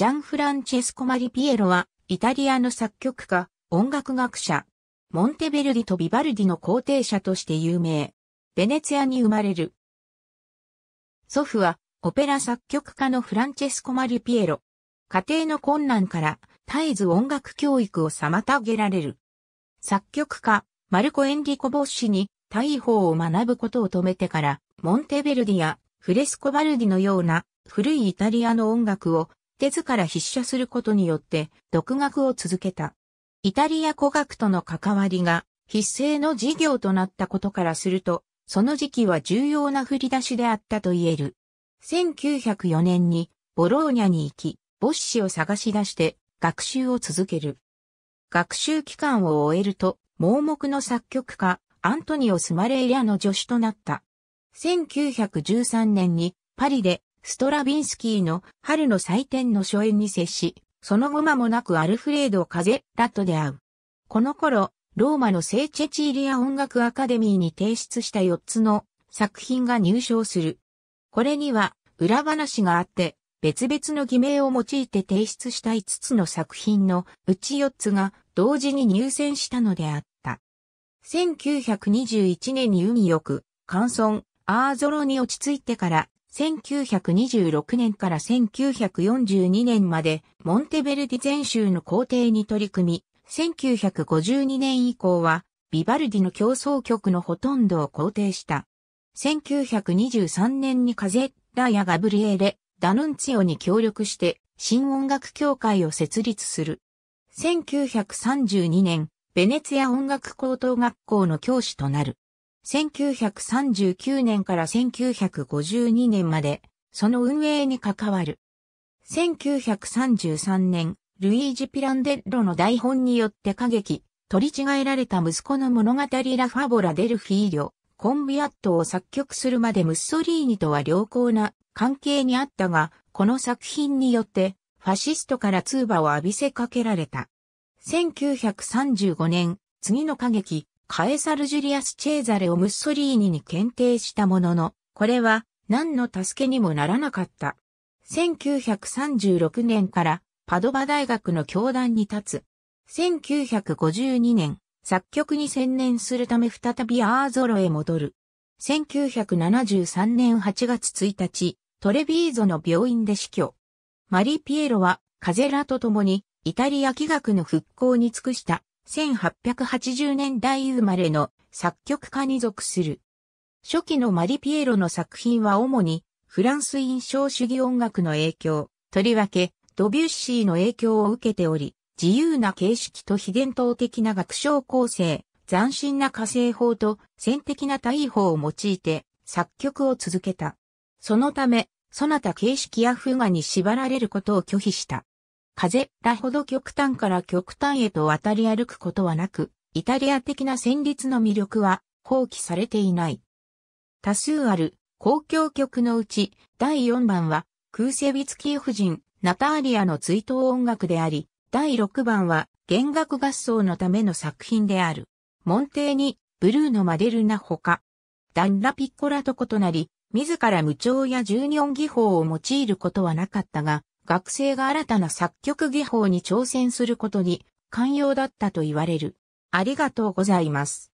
ジャンフランチェスコ・マリピエロは、イタリアの作曲家、音楽学者、モンテベルディとビバルディの皇帝者として有名。ベネツィアに生まれる。祖父は、オペラ作曲家のフランチェスコ・マリピエロ。家庭の困難から、絶えず音楽教育を妨げられる。作曲家、マルコ・エンリコ・ボッシに、大砲を学ぶことを止めてから、モンテベルディやフレスコ・バルディのような古いイタリアの音楽をから筆者することによって独学を続けた。イタリア古学との関わりが必須の事業となったことからすると、その時期は重要な振り出しであったと言える。1904年にボローニャに行き、ボッシを探し出して学習を続ける。学習期間を終えると、盲目の作曲家、アントニオ・スマレーリャの助手となった。1913年にパリでストラビンスキーの春の祭典の初演に接し、その後間もなくアルフレード・カゼラと出会う。この頃、ローマの聖チェチーリア音楽アカデミーに提出した4つの作品が入賞する。これには裏話があって、別々の偽名を用いて提出した5つの作品のうち4つが同時に入選したのであった。1921年に運良く、乾ンアーゾロに落ち着いてから1926年から1942年までモンテベルディ全州の皇帝に取り組み、1952年以降はビバルディの競争曲のほとんどを肯定した。1923年にカゼッラやガブリエレ、ダヌンツィオに協力して新音楽協会を設立する。1932年、ベネツィア音楽高等学校の教師となる。1939年から1952年まで、その運営に関わる。1933年、ルイージ・ピランデッロの台本によって歌劇、取り違えられた息子の物語ラ・ファボラ・デルフィーリョ、コンビアットを作曲するまでムッソリーニとは良好な関係にあったが、この作品によって、ファシストから通話を浴びせかけられた。1935年、次の歌劇、カエサル・ジュリアス・チェーザレをムッソリーニに検定したものの、これは何の助けにもならなかった。1936年からパドバ大学の教壇に立つ。1952年、作曲に専念するため再びアーゾロへ戻る。1973年8月1日、トレビーゾの病院で死去。マリピエロは、カゼラと共に、イタリア気学の復興に尽くした。1880年代生まれの作曲家に属する。初期のマリピエロの作品は主にフランス印象主義音楽の影響、とりわけドビュッシーの影響を受けており、自由な形式と非伝統的な学章構成、斬新な火星法と戦的な大法を用いて作曲を続けた。そのため、そなた形式や風画に縛られることを拒否した。風らほど極端から極端へと渡り歩くことはなく、イタリア的な旋律の魅力は放棄されていない。多数ある公共曲のうち第4番はクーセビツキー夫人ナターリアの追悼音楽であり、第6番は弦楽合奏のための作品である。モンテーニ、ブルーのマデルナほか、ダンラピッコラと異なり、自ら無調や十二音技法を用いることはなかったが、学生が新たな作曲技法に挑戦することに寛容だったと言われる。ありがとうございます。